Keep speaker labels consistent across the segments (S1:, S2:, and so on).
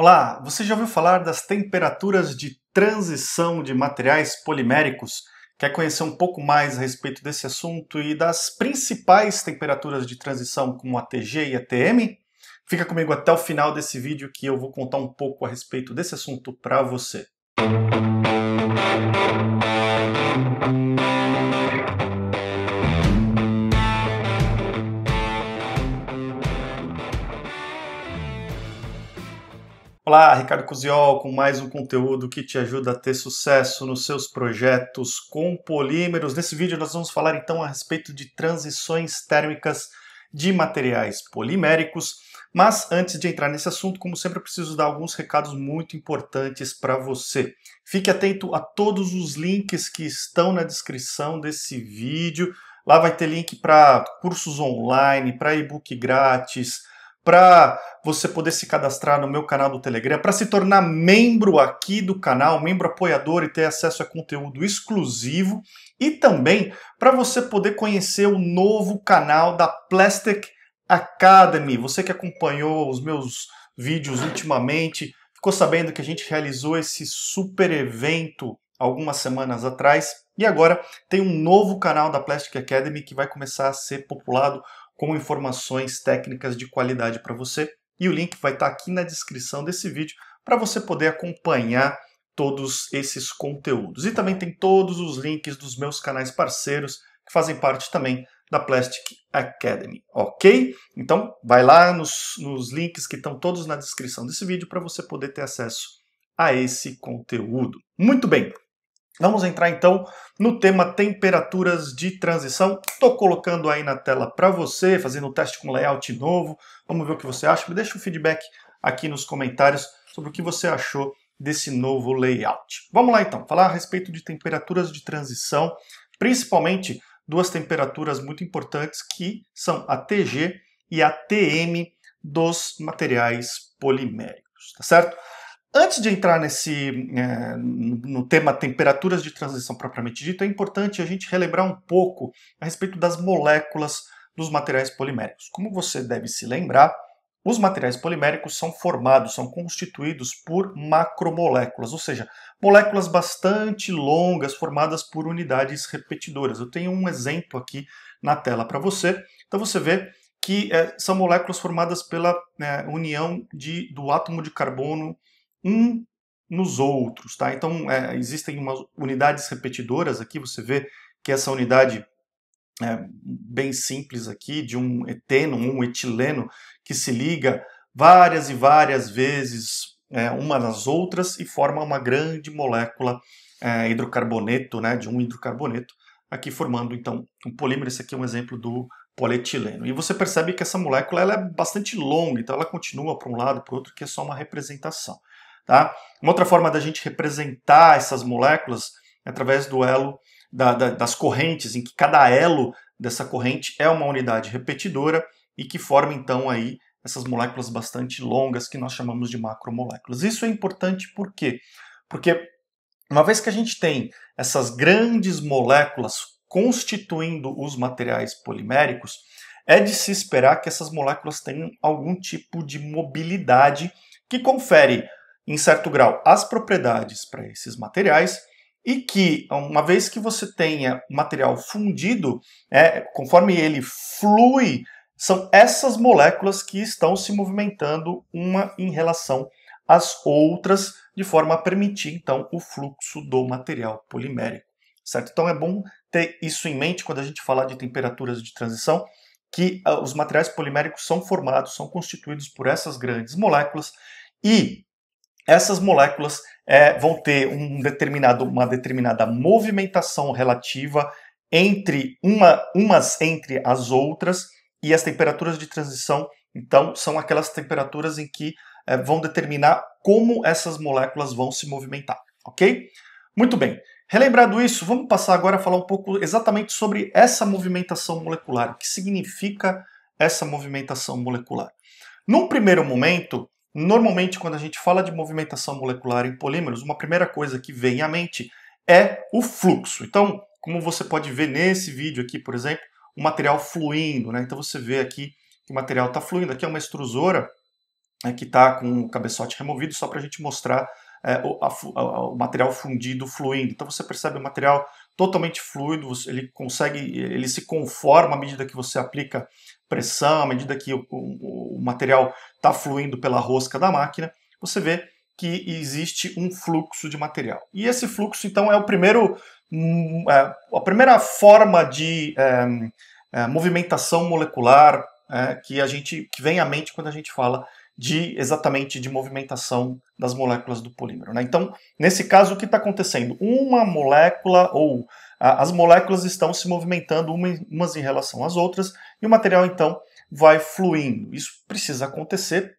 S1: Olá, você já ouviu falar das temperaturas de transição de materiais poliméricos? Quer conhecer um pouco mais a respeito desse assunto e das principais temperaturas de transição como a TG e a TM? Fica comigo até o final desse vídeo que eu vou contar um pouco a respeito desse assunto para você. Música Olá, Ricardo Cusiol com mais um conteúdo que te ajuda a ter sucesso nos seus projetos com polímeros. Nesse vídeo nós vamos falar então a respeito de transições térmicas de materiais poliméricos, mas antes de entrar nesse assunto, como sempre, eu preciso dar alguns recados muito importantes para você. Fique atento a todos os links que estão na descrição desse vídeo. Lá vai ter link para cursos online, para e-book grátis, para você poder se cadastrar no meu canal do Telegram, para se tornar membro aqui do canal, membro apoiador e ter acesso a conteúdo exclusivo e também para você poder conhecer o novo canal da Plastic Academy. Você que acompanhou os meus vídeos ultimamente, ficou sabendo que a gente realizou esse super evento algumas semanas atrás e agora tem um novo canal da Plastic Academy que vai começar a ser populado com informações técnicas de qualidade para você. E o link vai estar tá aqui na descrição desse vídeo para você poder acompanhar todos esses conteúdos. E também tem todos os links dos meus canais parceiros que fazem parte também da Plastic Academy, ok? Então vai lá nos, nos links que estão todos na descrição desse vídeo para você poder ter acesso a esse conteúdo. Muito bem, Vamos entrar então no tema temperaturas de transição. Estou colocando aí na tela para você, fazendo um teste com layout novo. Vamos ver o que você acha. Me deixa um feedback aqui nos comentários sobre o que você achou desse novo layout. Vamos lá então, falar a respeito de temperaturas de transição, principalmente duas temperaturas muito importantes que são a TG e a TM dos materiais poliméricos, tá certo? Antes de entrar nesse é, no tema temperaturas de transição propriamente dito, é importante a gente relembrar um pouco a respeito das moléculas dos materiais poliméricos. Como você deve se lembrar, os materiais poliméricos são formados, são constituídos por macromoléculas, ou seja, moléculas bastante longas formadas por unidades repetidoras. Eu tenho um exemplo aqui na tela para você. Então você vê que é, são moléculas formadas pela é, união de, do átomo de carbono um nos outros, tá? Então, é, existem umas unidades repetidoras aqui, você vê que essa unidade é, bem simples aqui, de um eteno, um etileno, que se liga várias e várias vezes é, uma nas outras e forma uma grande molécula é, hidrocarboneto, né, de um hidrocarboneto, aqui formando, então, um polímero. Esse aqui é um exemplo do polietileno. E você percebe que essa molécula ela é bastante longa, então ela continua para um lado, para o outro, que é só uma representação. Tá? Uma outra forma da gente representar essas moléculas é através do elo da, da, das correntes, em que cada elo dessa corrente é uma unidade repetidora e que forma então aí essas moléculas bastante longas que nós chamamos de macromoléculas. Isso é importante por quê? Porque uma vez que a gente tem essas grandes moléculas constituindo os materiais poliméricos, é de se esperar que essas moléculas tenham algum tipo de mobilidade que confere em certo grau, as propriedades para esses materiais e que, uma vez que você tenha material fundido, é, conforme ele flui, são essas moléculas que estão se movimentando uma em relação às outras, de forma a permitir, então, o fluxo do material polimérico. Certo? Então é bom ter isso em mente quando a gente falar de temperaturas de transição, que ah, os materiais poliméricos são formados, são constituídos por essas grandes moléculas, e essas moléculas é, vão ter um uma determinada movimentação relativa entre uma, umas entre as outras e as temperaturas de transição, então, são aquelas temperaturas em que é, vão determinar como essas moléculas vão se movimentar, ok? Muito bem. Relembrado isso, vamos passar agora a falar um pouco exatamente sobre essa movimentação molecular. O que significa essa movimentação molecular? Num primeiro momento, Normalmente, quando a gente fala de movimentação molecular em polímeros, uma primeira coisa que vem à mente é o fluxo. Então, como você pode ver nesse vídeo aqui, por exemplo, o material fluindo, né? Então você vê aqui que o material está fluindo. Aqui é uma extrusora né, que está com o cabeçote removido, só para a gente mostrar é, o, a, o, material fundido fluindo. Então você percebe o material totalmente fluido, ele consegue, ele se conforma à medida que você aplica pressão, à medida que o, o, o material está fluindo pela rosca da máquina, você vê que existe um fluxo de material. E esse fluxo, então, é o primeiro, hum, é, a primeira forma de é, é, movimentação molecular é, que a gente que vem à mente quando a gente fala de exatamente de movimentação das moléculas do polímero. Né? Então, nesse caso, o que está acontecendo? Uma molécula ou as moléculas estão se movimentando umas em relação às outras e o material então vai fluindo. Isso precisa acontecer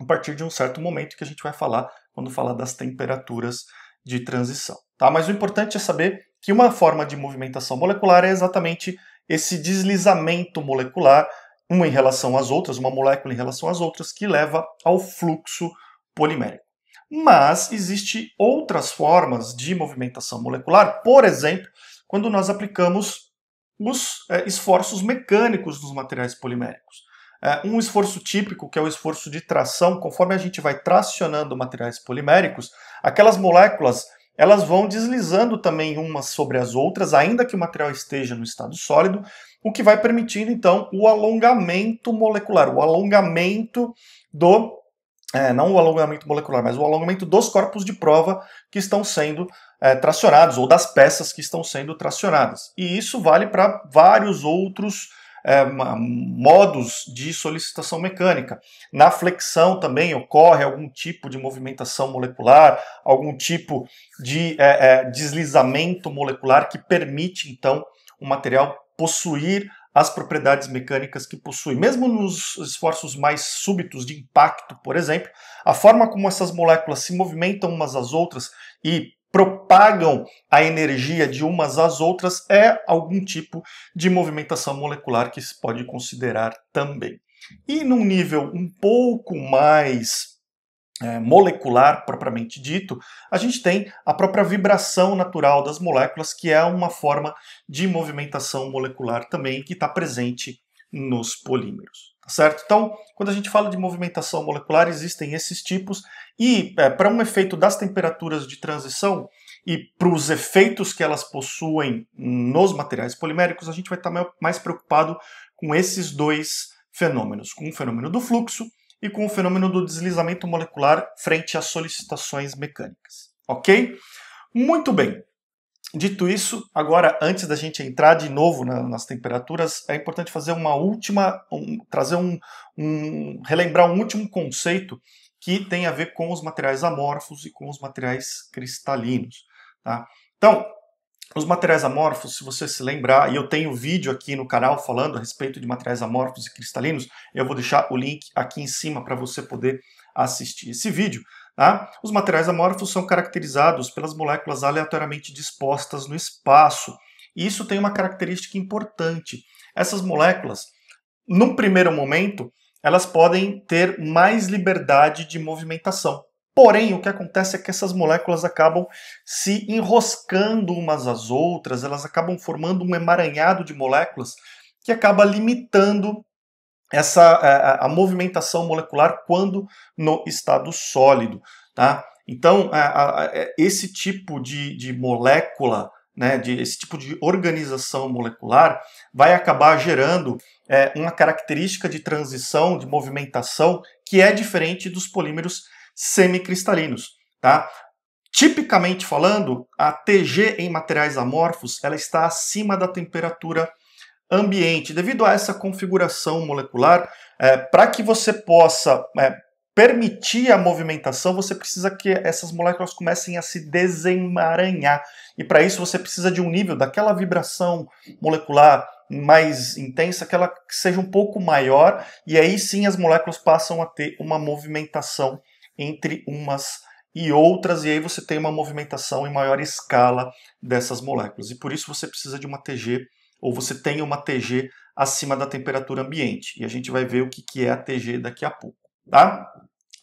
S1: a partir de um certo momento que a gente vai falar quando falar das temperaturas de transição. Tá? Mas o importante é saber que uma forma de movimentação molecular é exatamente esse deslizamento molecular, uma em relação às outras, uma molécula em relação às outras, que leva ao fluxo polimérico. Mas existe outras formas de movimentação molecular, por exemplo, quando nós aplicamos os é, esforços mecânicos dos materiais poliméricos. É, um esforço típico, que é o esforço de tração, conforme a gente vai tracionando materiais poliméricos, aquelas moléculas elas vão deslizando também umas sobre as outras, ainda que o material esteja no estado sólido, o que vai permitindo então o alongamento molecular, o alongamento do é, não o alongamento molecular, mas o alongamento dos corpos de prova que estão sendo é, tracionados, ou das peças que estão sendo tracionadas. E isso vale para vários outros é, modos de solicitação mecânica. Na flexão também ocorre algum tipo de movimentação molecular, algum tipo de é, é, deslizamento molecular que permite, então, o material possuir as propriedades mecânicas que possui. Mesmo nos esforços mais súbitos de impacto, por exemplo, a forma como essas moléculas se movimentam umas às outras e propagam a energia de umas às outras é algum tipo de movimentação molecular que se pode considerar também. E num nível um pouco mais é, molecular propriamente dito, a gente tem a própria vibração natural das moléculas, que é uma forma de movimentação molecular também que está presente nos polímeros. Tá certo? Então, quando a gente fala de movimentação molecular, existem esses tipos, e é, para um efeito das temperaturas de transição e para os efeitos que elas possuem nos materiais poliméricos, a gente vai estar tá mais preocupado com esses dois fenômenos, com o fenômeno do fluxo e com o fenômeno do deslizamento molecular frente às solicitações mecânicas. Ok? Muito bem. Dito isso, agora antes da gente entrar de novo na, nas temperaturas, é importante fazer uma última, um, trazer um, um, relembrar um último conceito que tem a ver com os materiais amorfos e com os materiais cristalinos. Tá? Então, os materiais amorfos, se você se lembrar, e eu tenho vídeo aqui no canal falando a respeito de materiais amorfos e cristalinos, eu vou deixar o link aqui em cima para você poder assistir esse vídeo. Tá? Os materiais amorfos são caracterizados pelas moléculas aleatoriamente dispostas no espaço. E isso tem uma característica importante. Essas moléculas, num primeiro momento, elas podem ter mais liberdade de movimentação. Porém, o que acontece é que essas moléculas acabam se enroscando umas às outras, elas acabam formando um emaranhado de moléculas que acaba limitando essa a, é, é, a movimentação molecular quando no estado sólido, tá? Então, a, a, é, esse tipo de, de molécula, né, de, esse tipo de organização molecular, vai acabar gerando é, uma característica de transição, de movimentação, que é diferente dos polímeros semicristalinos, tá? Tipicamente falando, a TG em materiais amorfos ela está acima da temperatura ambiente. Devido a essa configuração molecular, é, para que você possa é, permitir a movimentação, você precisa que essas moléculas comecem a se desemaranhar. E para isso você precisa de um nível daquela vibração molecular mais intensa, que ela seja um pouco maior, e aí sim as moléculas passam a ter uma movimentação entre umas e outras, e aí você tem uma movimentação em maior escala dessas moléculas. E por isso você precisa de uma TG, ou você tem uma TG acima da temperatura ambiente. E a gente vai ver o que, é a TG daqui a pouco, tá?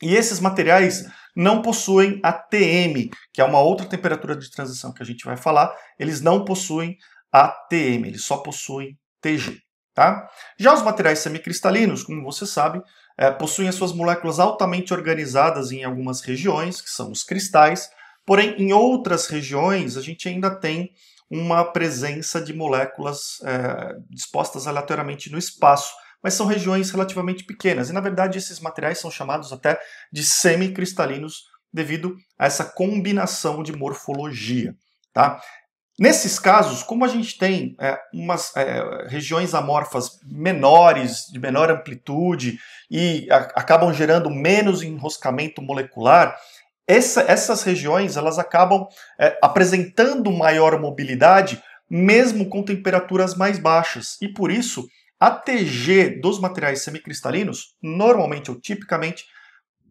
S1: E esses materiais não possuem a TM, que é uma outra temperatura de transição que a gente vai falar. Eles não possuem a TM, eles só possuem TG, tá? Já os materiais semicristalinos, como você sabe, é, possuem as suas moléculas altamente organizadas em algumas regiões, que são os cristais, porém em outras regiões a gente ainda tem uma presença de moléculas é, dispostas aleatoriamente no espaço, mas são regiões relativamente pequenas. E na verdade esses materiais são chamados até de semicristalinos devido a essa combinação de morfologia. Tá? Nesses casos, como a gente tem é, umas é, regiões amorfas menores, de menor amplitude, e a, acabam gerando menos enroscamento molecular, essa, essas regiões elas acabam é, apresentando maior mobilidade, mesmo com temperaturas mais baixas. E por isso, a TG dos materiais semicristalinos, normalmente ou tipicamente,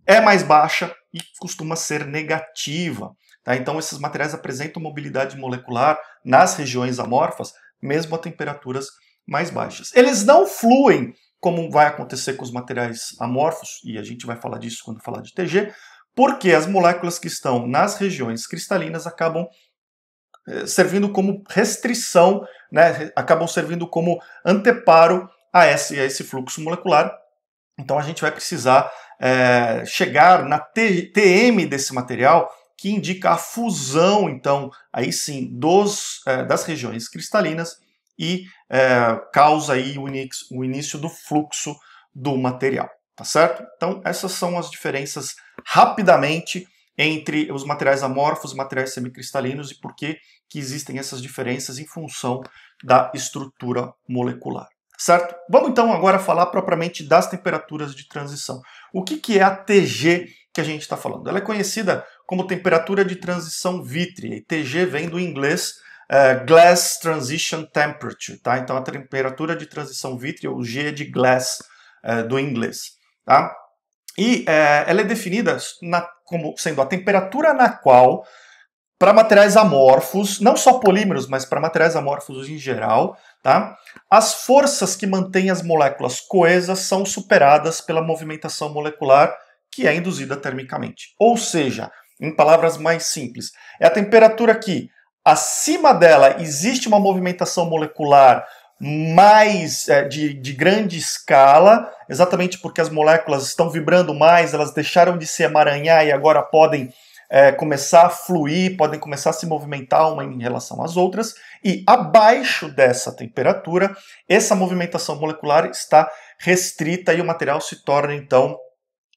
S1: é mais baixa e costuma ser negativa. Tá? Então, esses materiais apresentam mobilidade molecular nas regiões amorfas, mesmo a temperaturas mais baixas. Eles não fluem, como vai acontecer com os materiais amorfos, e a gente vai falar disso quando falar de TG, porque as moléculas que estão nas regiões cristalinas acabam eh, servindo como restrição, né, acabam servindo como anteparo a esse, a esse fluxo molecular. Então a gente vai precisar é, chegar na TM desse material que indica a fusão, então, aí sim, dos, é, das regiões cristalinas e é, causa aí o, o início do fluxo do material, tá certo? Então, essas são as diferenças rapidamente entre os materiais amorfos e materiais semicristalinos e por que, que existem essas diferenças em função da estrutura molecular. Certo? Vamos então agora falar propriamente das temperaturas de transição. O que, que é a TG que a gente está falando. Ela é conhecida como temperatura de transição vítrea, e TG vem do inglês uh, Glass Transition Temperature, tá? Então a temperatura de transição vítrea, ou G é de glass uh, do inglês, tá? E eh, ela é definida na, como sendo a temperatura na qual para materiais amorfos, não só polímeros, mas para materiais amorfos em geral, tá? as forças que mantêm as moléculas coesas são superadas pela movimentação molecular que é induzida termicamente. Ou seja, em palavras mais simples, é a temperatura que acima dela existe uma movimentação molecular mais é, de, de, grande escala, exatamente porque as moléculas estão vibrando mais, elas deixaram de se emaranhar e agora podem é, começar a fluir, podem começar a se movimentar uma em relação às outras, e abaixo dessa temperatura, essa movimentação molecular está restrita e o material se torna então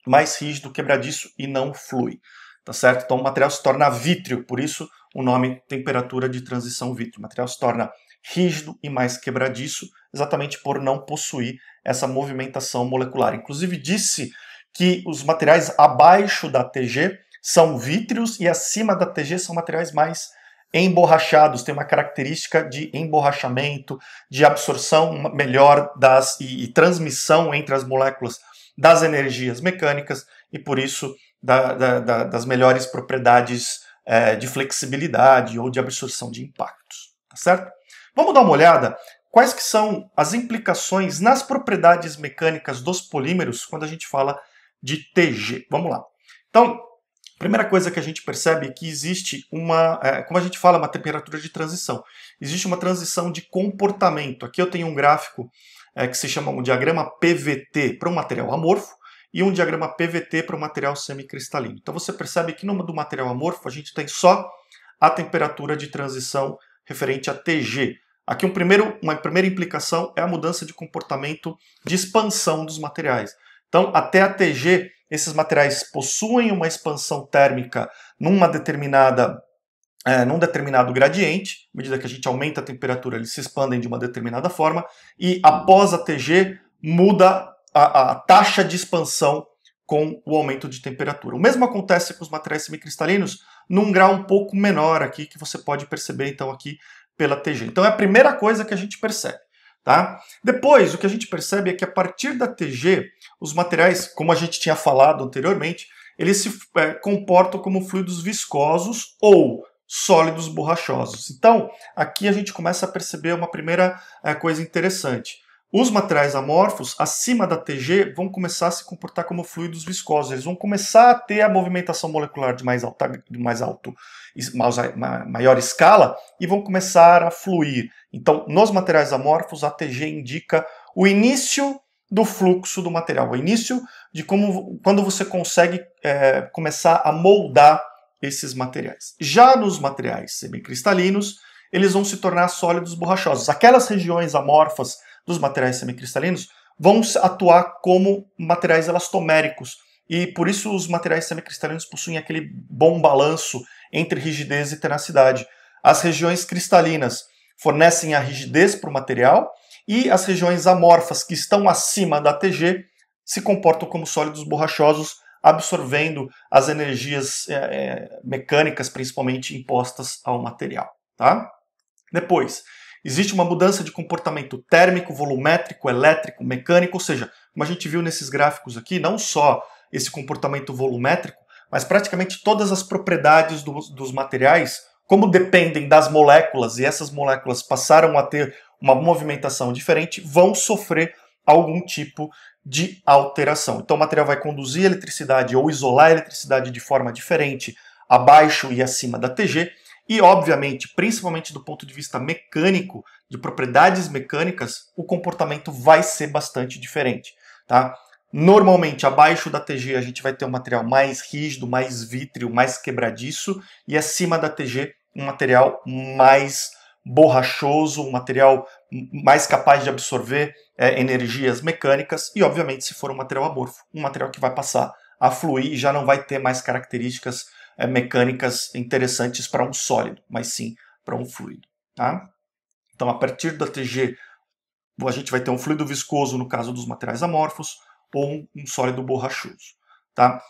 S1: mais rígido, quebradiço e não flui. Tá certo? Então o material se torna vítreo, por isso o nome temperatura de transição vítreo. O material se torna rígido e mais quebradiço, exatamente por não possuir essa movimentação molecular. Inclusive disse que os materiais abaixo da TG são vítreos e acima da TG são materiais mais emborrachados, tem uma característica de emborrachamento, de absorção melhor das e, e transmissão entre as moléculas das energias mecânicas e, por isso, da, da, da, das melhores propriedades é, de flexibilidade ou de absorção de impactos. Tá certo? Vamos dar uma olhada quais que são as implicações nas propriedades mecânicas dos polímeros quando a gente fala de TG. Vamos lá. Então, a primeira coisa que a gente percebe é que existe uma, é, como a gente fala, uma temperatura de transição. Existe uma transição de comportamento. Aqui eu tenho um gráfico é, que se chama um diagrama PVT para um material amorfo e um diagrama PVT para um material semicristalino. Então você percebe que no do material amorfo a gente tem só a temperatura de transição referente a TG. Aqui um primeiro, uma primeira implicação é a mudança de comportamento de expansão dos materiais. Então, até a TG, esses materiais possuem uma expansão térmica numa determinada é, num determinado gradiente, à medida que a gente aumenta a temperatura, eles se expandem de uma determinada forma, e após a TG muda a, a taxa de expansão com o aumento de temperatura. O mesmo acontece com os materiais semicristalinos, num grau um pouco menor aqui, que você pode perceber então aqui pela TG. Então é a primeira coisa que a gente percebe. Tá? Depois, o que a gente percebe é que a partir da TG, os materiais, como a gente tinha falado anteriormente, eles se é, comportam como fluidos viscosos ou sólidos borrachosos. Então, aqui a gente começa a perceber uma primeira é, coisa interessante. Os materiais amorfos acima da TG vão começar a se comportar como fluidos viscosos, eles vão começar a ter a movimentação molecular de mais, alta, de mais alto, maior escala e vão começar a fluir. Então, nos materiais amorfos, a TG indica o início do fluxo do material, o início de como quando você consegue é, começar a moldar esses materiais. Já nos materiais semicristalinos, eles vão se tornar sólidos borrachosos. Aquelas regiões amorfas dos materiais semicristalinos vão atuar como materiais elastoméricos. E por isso os materiais semicristalinos possuem aquele bom balanço entre rigidez e tenacidade. As regiões cristalinas fornecem a rigidez para o material e as regiões amorfas que estão acima da TG se comportam como sólidos borrachosos absorvendo as energias é, mecânicas, principalmente impostas ao material. Tá? Depois, existe uma mudança de comportamento térmico, volumétrico, elétrico, mecânico, ou seja, como a gente viu nesses gráficos aqui, não só esse comportamento volumétrico, mas praticamente todas as propriedades do, dos materiais, como dependem das moléculas e essas moléculas passaram a ter uma movimentação diferente, vão sofrer algum tipo de alteração. Então, o material vai conduzir eletricidade ou isolar eletricidade de forma diferente abaixo e acima da TG. E, obviamente, principalmente do ponto de vista mecânico, de propriedades mecânicas, o comportamento vai ser bastante diferente. Tá? Normalmente, abaixo da TG, a gente vai ter um material mais rígido, mais vítreo, mais quebradiço, e acima da TG, um material mais borrachoso, um material mais capaz de absorver é, energias mecânicas e, obviamente, se for um material amorfo, um material que vai passar a fluir e já não vai ter mais características é, mecânicas interessantes para um sólido, mas sim para um fluido. Tá? Então, a partir da TG, a gente vai ter um fluido viscoso no caso dos materiais amorfos ou um, um sólido borrachoso. Tá?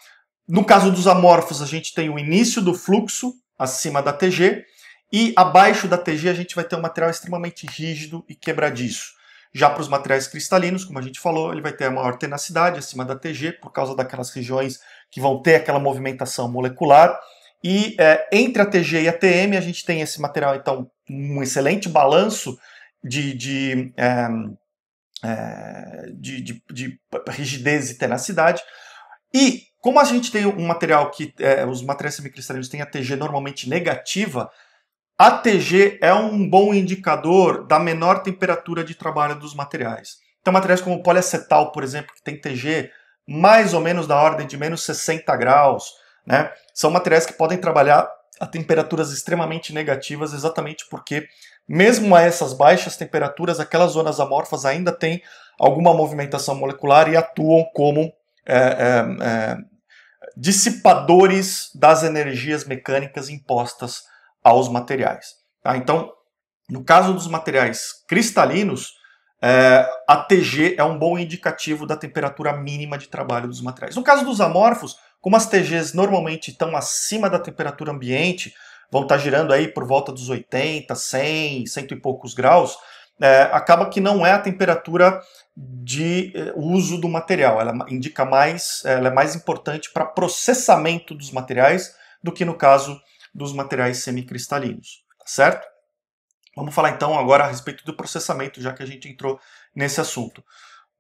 S1: No caso dos amorfos, a gente tem o início do fluxo acima da TG e abaixo da TG a gente vai ter um material extremamente rígido e quebradiço. Já para os materiais cristalinos, como a gente falou, ele vai ter a maior tenacidade acima da TG, por causa daquelas regiões que vão ter aquela movimentação molecular. E é, entre a TG e a TM, a gente tem esse material, então, um excelente balanço de, de, é, é, de, de, de rigidez e tenacidade. E como a gente tem um material que é, os materiais semicristalinos têm a TG normalmente negativa, ATG é um bom indicador da menor temperatura de trabalho dos materiais. Então, materiais como poliacetal, por exemplo, que tem TG mais ou menos da ordem de menos 60 graus, né? São materiais que podem trabalhar a temperaturas extremamente negativas, exatamente porque, mesmo a essas baixas temperaturas, aquelas zonas amorfas ainda têm alguma movimentação molecular e atuam como é, é, é, dissipadores das energias mecânicas impostas aos materiais. Tá? Então, no caso dos materiais cristalinos, é, a TG é um bom indicativo da temperatura mínima de trabalho dos materiais. No caso dos amorfos, como as TGs normalmente estão acima da temperatura ambiente, vão estar tá girando aí por volta dos 80, 100, cento e poucos graus, é, acaba que não é a temperatura de é, uso do material. Ela indica mais, ela é mais importante para processamento dos materiais do que no caso dos materiais semicristalinos, tá certo? Vamos falar então agora a respeito do processamento, já que a gente entrou nesse assunto.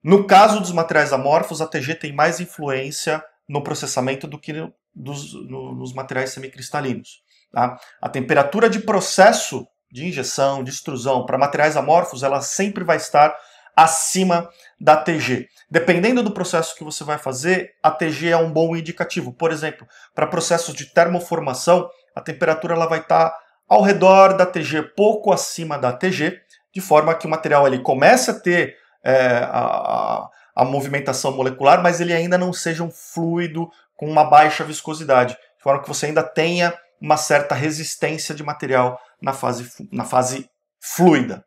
S1: No caso dos materiais amorfos, a TG tem mais influência no processamento do que no, dos, no, nos materiais semicristalinos. Tá? A temperatura de processo de injeção, de extrusão para materiais amorfos, ela sempre vai estar acima da TG. Dependendo do processo que você vai fazer, a TG é um bom indicativo. Por exemplo, para processos de termoformação, a temperatura ela vai estar tá ao redor da TG, pouco acima da TG, de forma que o material ele comece a ter é, a, a movimentação molecular, mas ele ainda não seja um fluido com uma baixa viscosidade, de forma que você ainda tenha uma certa resistência de material na fase, na fase fluida.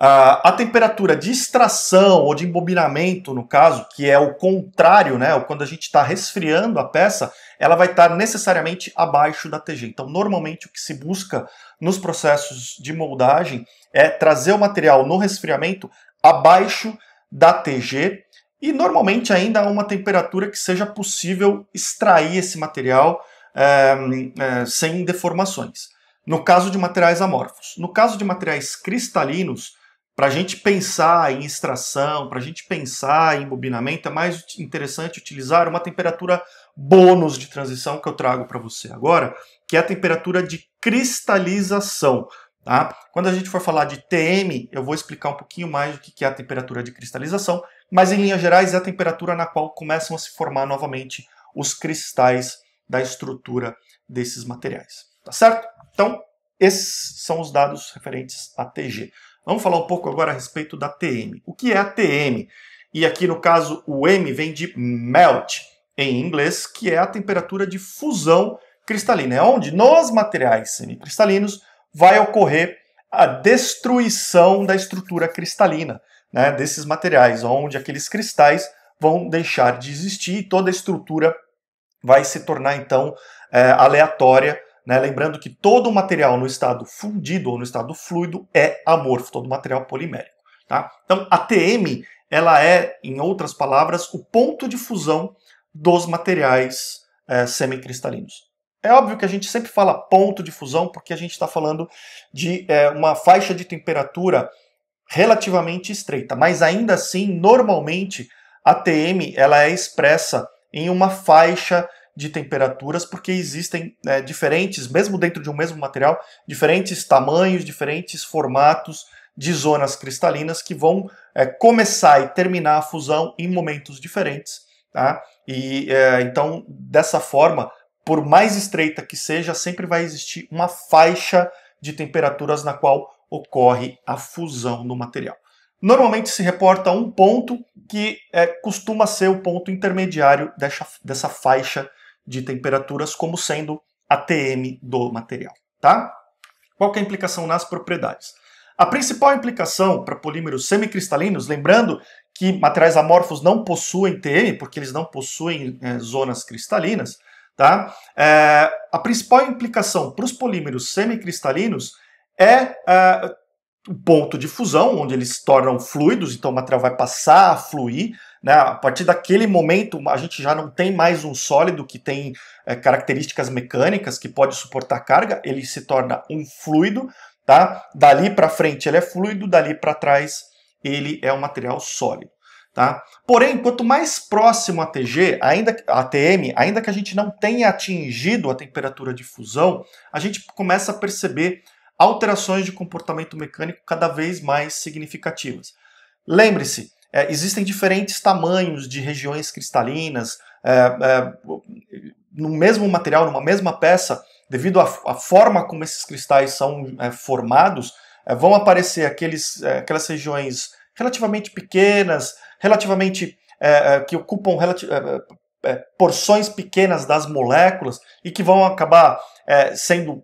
S1: Uh, a temperatura de extração ou de embobinamento, no caso, que é o contrário, né, quando a gente está resfriando a peça, ela vai estar necessariamente abaixo da TG. Então, normalmente, o que se busca nos processos de moldagem é trazer o material no resfriamento abaixo da TG e, normalmente, ainda a uma temperatura que seja possível extrair esse material é, é, sem deformações. No caso de materiais amorfos. No caso de materiais cristalinos, para a gente pensar em extração, para a gente pensar em bobinamento, é mais interessante utilizar uma temperatura bônus de transição que eu trago para você agora, que é a temperatura de cristalização. Tá? Quando a gente for falar de TM, eu vou explicar um pouquinho mais do que é a temperatura de cristalização, mas em linhas gerais é a temperatura na qual começam a se formar novamente os cristais da estrutura desses materiais. Tá certo? Então, esses são os dados referentes a TG. Vamos falar um pouco agora a respeito da TM. O que é a TM? E aqui no caso o M vem de melt em inglês, que é a temperatura de fusão cristalina, é onde nos materiais semicristalinos vai ocorrer a destruição da estrutura cristalina né, desses materiais, onde aqueles cristais vão deixar de existir e toda a estrutura vai se tornar então é, aleatória né? Lembrando que todo material no estado fundido ou no estado fluido é amorfo, todo material polimérico. Tá? Então, a TM ela é, em outras palavras, o ponto de fusão dos materiais é, semicristalinos. É óbvio que a gente sempre fala ponto de fusão porque a gente está falando de é, uma faixa de temperatura relativamente estreita, mas ainda assim, normalmente, a TM ela é expressa em uma faixa de temperaturas, porque existem né, diferentes, mesmo dentro de um mesmo material, diferentes tamanhos, diferentes formatos de zonas cristalinas que vão é, começar e terminar a fusão em momentos diferentes. Tá? E é, então, dessa forma, por mais estreita que seja, sempre vai existir uma faixa de temperaturas na qual ocorre a fusão do material. Normalmente se reporta um ponto que é, costuma ser o ponto intermediário dessa, dessa faixa de temperaturas como sendo a Tm do material, tá? Qual é a implicação nas propriedades? A principal implicação para polímeros semicristalinos, lembrando que materiais amorfos não possuem Tm, porque eles não possuem é, zonas cristalinas, tá? É, a principal implicação para os polímeros semicristalinos é, é o ponto de fusão, onde eles se tornam fluidos, então o material vai passar a fluir, né? A partir daquele momento, a gente já não tem mais um sólido que tem é, características mecânicas que pode suportar carga, ele se torna um fluido. Tá? Dali para frente ele é fluido, dali para trás ele é um material sólido. Tá? Porém, quanto mais próximo a TG, ainda a TM, ainda que a gente não tenha atingido a temperatura de fusão, a gente começa a perceber alterações de comportamento mecânico cada vez mais significativas. Lembre-se, é, existem diferentes tamanhos de regiões cristalinas, é, é, no mesmo material, numa mesma peça, devido à forma como esses cristais são é, formados, é, vão aparecer aqueles, aquelas regiões relativamente pequenas, relativamente que ocupam porções pequenas das moléculas e que vão acabar sendo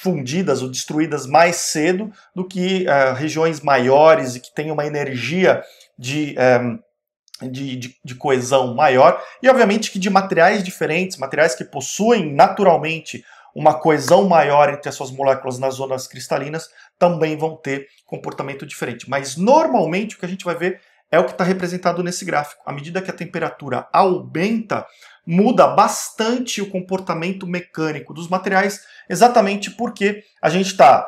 S1: fundidas ou destruídas mais cedo do que uh, regiões maiores e que têm uma energia de, um, eh, de, de, de, coesão maior. E, obviamente, que de materiais diferentes, materiais que possuem naturalmente uma coesão maior entre as suas moléculas nas zonas cristalinas, também vão ter comportamento diferente. Mas, normalmente, o que a gente vai ver é o que está representado nesse gráfico. À medida que a temperatura aumenta, muda bastante o comportamento mecânico dos materiais, exatamente porque a gente está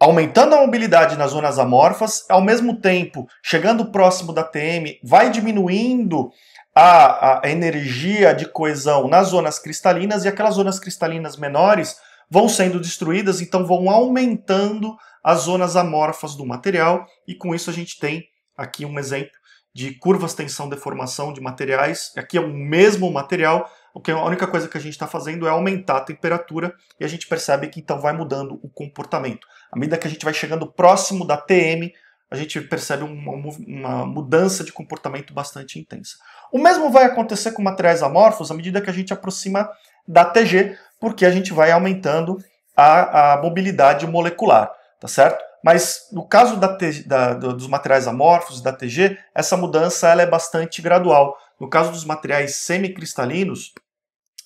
S1: aumentando a mobilidade nas zonas amorfas, ao mesmo tempo chegando próximo da TM, vai diminuindo a, a energia de coesão nas zonas cristalinas e aquelas zonas cristalinas menores vão sendo destruídas, então vão aumentando as zonas amorfas do material, e com isso a gente tem aqui um exemplo de curvas, tensão, deformação de materiais. Aqui é o mesmo material, o que é a única coisa que a gente está fazendo é aumentar a temperatura e a gente percebe que então vai mudando o comportamento. À medida que a gente vai chegando próximo da TM, a gente percebe uma, uma mudança de comportamento bastante intensa. O mesmo vai acontecer com materiais amorfos à medida que a gente aproxima da TG, porque a gente vai aumentando a, a mobilidade molecular, tá certo? Mas no caso da, da, dos materiais amorfos, da TG, essa mudança ela é bastante gradual. No caso dos materiais semicristalinos,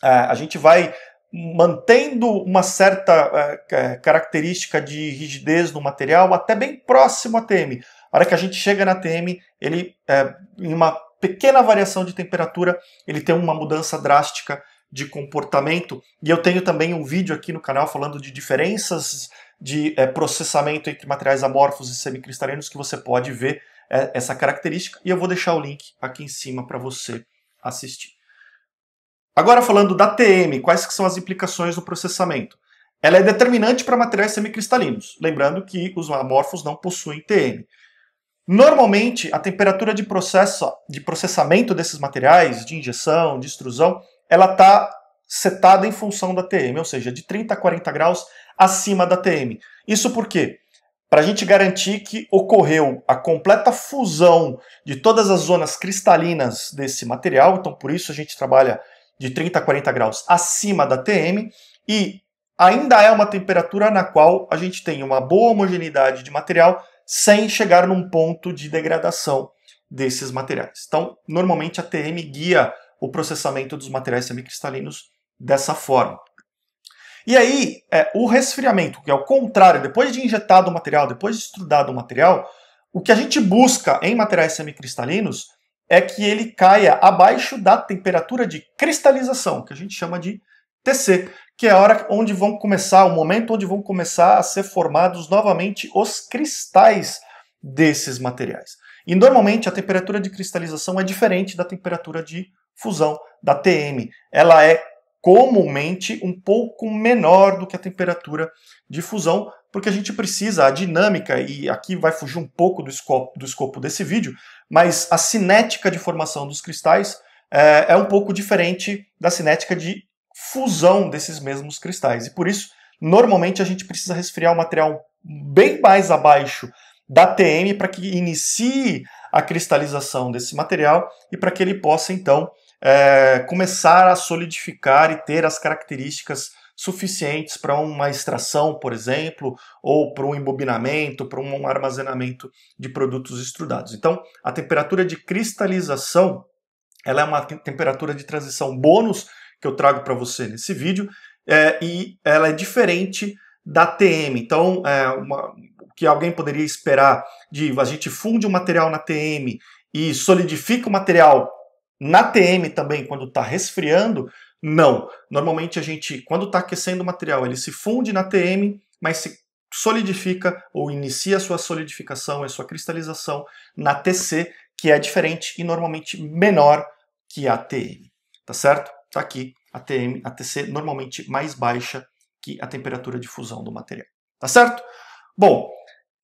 S1: é, a gente vai mantendo uma certa é, é, característica de rigidez no material até bem próximo à TM. A hora que a gente chega na TM, ele, em uma pequena variação de temperatura, ele tem uma mudança drástica de comportamento. E eu tenho também um vídeo aqui no canal falando de diferenças de é, processamento entre materiais amorfos e semicristalinos que você pode ver é, essa característica. E eu vou deixar o link aqui em cima para você assistir. Agora falando da TM, quais que são as implicações do processamento? Ela é determinante para materiais semicristalinos, lembrando que os amorfos não possuem TM. Normalmente, a temperatura de, processo, de processamento desses materiais, de injeção, de extrusão, ela está setada em função da TM, ou seja, de 30 a 40 graus acima da TM. Isso por quê? Para a gente garantir que ocorreu a completa fusão de todas as zonas cristalinas desse material, então por isso a gente trabalha de 30 a 40 graus acima da TM e ainda é uma temperatura na qual a gente tem uma boa homogeneidade de material sem chegar num ponto de degradação desses materiais. Então, normalmente a TM guia o processamento dos materiais semicristalinos dessa forma. E aí, é, o resfriamento, que é o contrário, depois de injetado o material, depois de estudado o material, o que a gente busca em materiais semicristalinos é que ele caia abaixo da temperatura de cristalização, que a gente chama de TC, que é a hora onde vão começar, o momento onde vão começar a ser formados novamente os cristais desses materiais. E normalmente a temperatura de cristalização é diferente da temperatura de fusão da TM. Ela é comumente um pouco menor do que a temperatura de fusão, porque a gente precisa, a dinâmica, e aqui vai fugir um pouco do escopo, do escopo desse vídeo, mas a cinética de formação dos cristais é, é um pouco diferente da cinética de fusão desses mesmos cristais. E por isso, normalmente a gente precisa resfriar o material bem mais abaixo da TM para que inicie a cristalização desse material e para que ele possa, então, é, começar a solidificar e ter as características suficientes para uma extração, por exemplo, ou para um embobinamento, para um armazenamento de produtos estrudados. Então, a temperatura de cristalização ela é uma temperatura de transição bônus que eu trago para você nesse vídeo é, e ela é diferente da TM. Então, é uma, que alguém poderia esperar de a gente funde o um material na TM e solidifica o material na TM também, quando está resfriando, não. Normalmente a gente, quando está aquecendo o material, ele se funde na TM, mas se solidifica ou inicia a sua solidificação e sua cristalização na TC, que é diferente e normalmente menor que a TM. Tá certo? Tá aqui a TM, a TC normalmente mais baixa que a temperatura de fusão do material. Tá certo? Bom,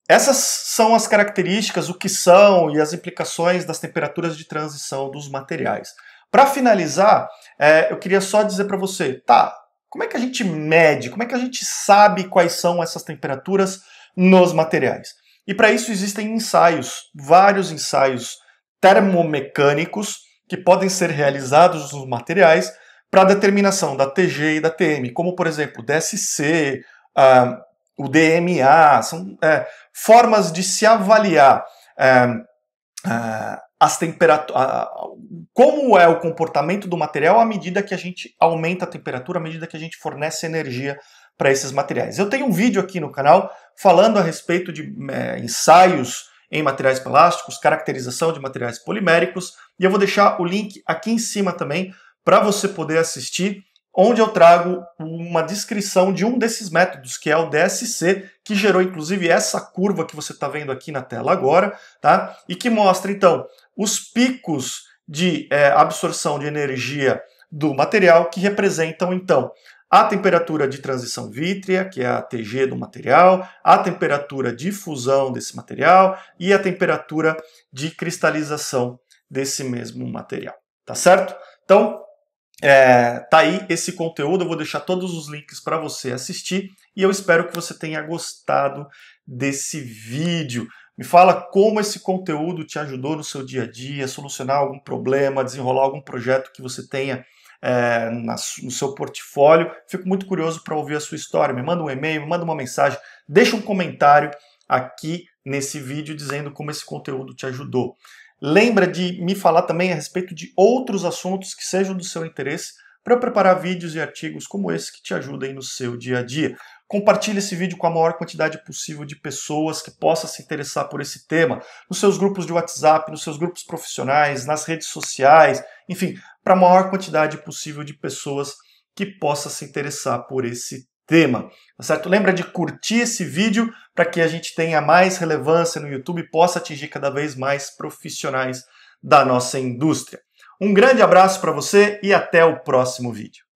S1: essas são as características, o que são e as implicações das temperaturas de transição dos materiais. Para finalizar, é, eu queria só dizer para você, tá, como é que a gente mede, como é que a gente sabe quais são essas temperaturas nos materiais? E para isso existem ensaios, vários ensaios termomecânicos que podem ser realizados nos materiais para determinação da TG e da TM, como por exemplo DSC, uh, ah, o DMA, são é, formas de se avaliar é, é as temperaturas, como é o comportamento do material à medida que a gente aumenta a temperatura, à medida que a gente fornece energia para esses materiais. Eu tenho um vídeo aqui no canal falando a respeito de é, ensaios em materiais plásticos, caracterização de materiais poliméricos, e eu vou deixar o link aqui em cima também para você poder assistir onde eu trago uma descrição de um desses métodos, que é o DSC, que gerou inclusive essa curva que você está vendo aqui na tela agora, tá? E que mostra então os picos de é, absorção de energia do material que representam então a temperatura de transição vítrea, que é a TG do material, a temperatura de fusão desse material e a temperatura de cristalização desse mesmo material, tá certo? Então, é, tá aí esse conteúdo, eu vou deixar todos os links para você assistir e eu espero que você tenha gostado desse vídeo. Me fala como esse conteúdo te ajudou no seu dia a dia, solucionar algum problema, desenrolar algum projeto que você tenha é, na, no seu portfólio. Fico muito curioso para ouvir a sua história. Me manda um e-mail, me manda uma mensagem, deixa um comentário aqui nesse vídeo dizendo como esse conteúdo te ajudou. Lembra de me falar também a respeito de outros assuntos que sejam do seu interesse para preparar vídeos e artigos como esse que te ajudem no seu dia a dia. Compartilhe esse vídeo com a maior quantidade possível de pessoas que possa se interessar por esse tema, nos seus grupos de WhatsApp, nos seus grupos profissionais, nas redes sociais, enfim, para a maior quantidade possível de pessoas que possa se interessar por esse tema, tá certo? Lembra de curtir esse vídeo para que a gente tenha mais relevância no YouTube e possa atingir cada vez mais profissionais da nossa indústria. Um grande abraço para você e até o próximo vídeo.